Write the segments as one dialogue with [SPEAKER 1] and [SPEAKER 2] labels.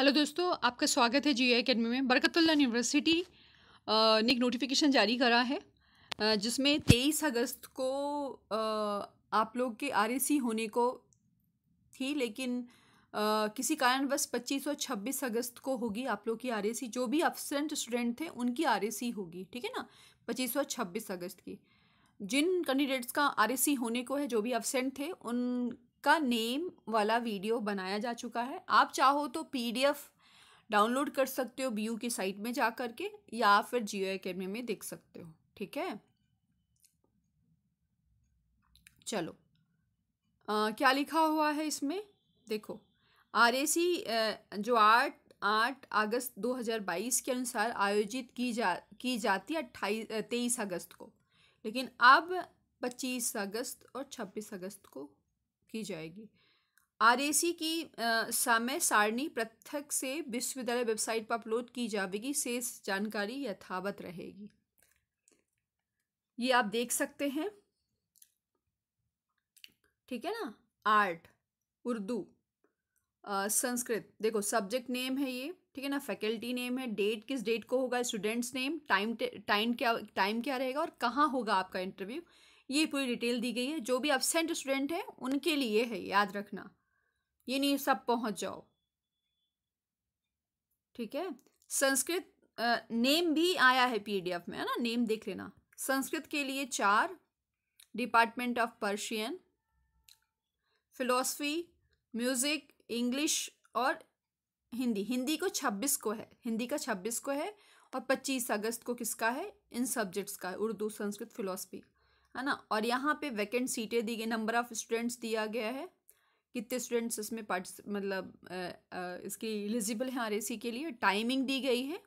[SPEAKER 1] hello दोस्तों आपका स्वागत है जी आई अकेडमी में बरकतुल्ला यूनिवर्सिटी ने एक नोटिफिकेशन जारी करा है जिसमें तेईस अगस्त को आप लोग के आरएसी होने को थी लेकिन किसी कारणवश पच्चीस और छब्बीस अगस्त को होगी आप लोग की आरएसी जो भी अफसेंट स्टूडेंट थे उनकी आरएसी होगी ठीक है ना पच्चीस और छब्बीस अगस्त की जिन कैंडिडेट्स का आर होने को है जो भी अफसेंट थे उन का नेम वाला वीडियो बनाया जा चुका है आप चाहो तो पीडीएफ डाउनलोड कर सकते हो बीयू की साइट में जा करके या फिर जियो अकेडमी में देख सकते हो ठीक है चलो आ, क्या लिखा हुआ है इसमें देखो आर जो आठ आठ अगस्त 2022 के अनुसार आयोजित की जा की जाती है अट्ठाईस तेईस अगस्त को लेकिन अब 25 अगस्त और 26 अगस्त को की जाएगी आर की समय सारणी पृथक से विश्वविद्यालय वेबसाइट पर अपलोड की जाएगी शेष जानकारी यथावत रहेगी ये आप देख सकते हैं ठीक है ना आर्ट उर्दू संस्कृत देखो सब्जेक्ट नेम है ये ठीक है ना फैकल्टी नेम है डेट किस डेट को होगा स्टूडेंट्स नेम टाइम टाइम क्या टाइम क्या रहेगा और कहाँ होगा आपका इंटरव्यू ये पूरी डिटेल दी गई है जो भी एबसेंट स्टूडेंट हैं उनके लिए है याद रखना ये नहीं सब पहुंच जाओ ठीक है संस्कृत नेम भी आया है पीडीएफ में है ना नेम देख लेना संस्कृत के लिए चार department of Persian philosophy music English और हिंदी हिंदी को छब्बीस को है हिंदी का छब्बीस को है और पच्चीस अगस्त को किसका है इन सब्जेक्ट्स का है उर्दू संस्कृत फिलोसफी है ना और यहाँ पे वैकेंट सीटें दी गई नंबर ऑफ़ स्टूडेंट्स दिया गया है कितने स्टूडेंट्स इसमें पार्टिस मतलब इसकी एलिजिबल हैं आर के लिए टाइमिंग दी गई है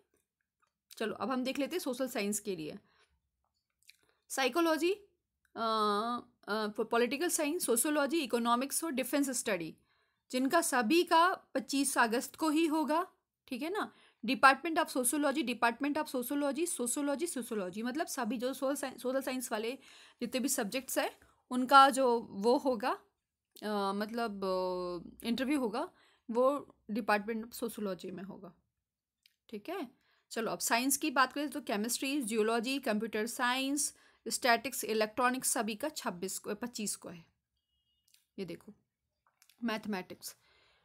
[SPEAKER 1] चलो अब हम देख लेते हैं सोशल साइंस के लिए psychology political science sociology economics और डिफेंस स्टडी जिनका सभी का पच्चीस अगस्त को ही होगा ठीक है ना department of sociology department of sociology sociology sociology मतलब सभी जो सोशल साइंस सोशल साइंस वाले जितने भी सब्जेक्ट्स हैं उनका जो वो होगा आ, मतलब इंटरव्यू होगा वो डिपार्टमेंट ऑफ सोशोलॉजी में होगा ठीक है चलो अब साइंस की बात करें तो chemistry geology computer science statics electronics सभी का छब्बीस को पच्चीस को है ये देखो मैथमेटिक्स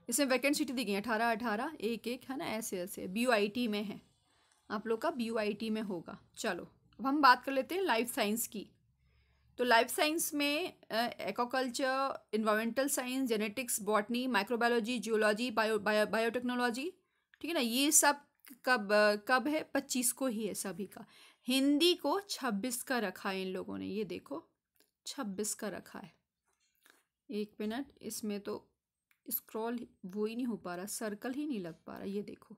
[SPEAKER 1] इसमें वैकेंसी तो दी गई अठारह अठारह एक एक है ना ऐसे ऐसे बी यू आई टी में है आप लोग का बी यू आई टी में होगा चलो अब हम बात कर लेते हैं लाइफ साइंस की तो लाइफ साइंस में aquaculture environmental science genetics botany microbiology geology bio biotechnology ठीक है ना ये सब कब कब है पच्चीस को ही है सभी का हिंदी को छब्बीस का रखा है इन लोगों ने ये देखो छब्बीस का रखा है एक मिनट इसमें तो स्क्रॉल वो ही नहीं हो पा रहा सर्कल ही नहीं लग पा रहा ये देखो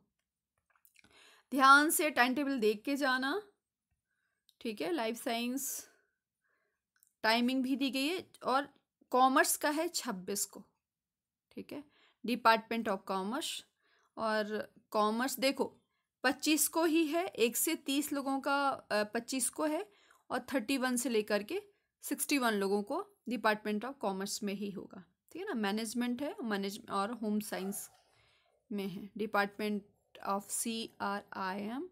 [SPEAKER 1] ध्यान से टाइम टेबल देख के जाना ठीक है लाइफ साइंस टाइमिंग भी दी गई है और कॉमर्स का है छब्बीस को ठीक है डिपार्टमेंट ऑफ कॉमर्स और कॉमर्स देखो पच्चीस को ही है एक से तीस लोगों का पच्चीस को है और थर्टी वन से लेकर के सिक्सटी वन लोगों को डिपार्टमेंट ऑफ कॉमर्स में ही होगा ठीक है ना मैनेजमेंट है मैनेज और होम साइंस में है department of C R I M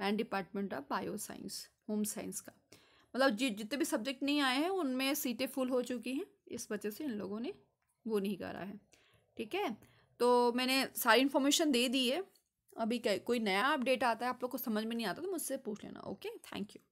[SPEAKER 1] and department of bio science home science का मतलब जि जितने भी सब्जेक्ट नहीं आए हैं उनमें सीटें फुल हो चुकी हैं इस वजह से इन लोगों ने वो नहीं करा है ठीक है तो मैंने सारी इन्फॉर्मेशन दे दी है अभी कोई नया अपडेट आता है आप लोग को समझ में नहीं आता तो मुझसे पूछ लेना ओके थैंक यू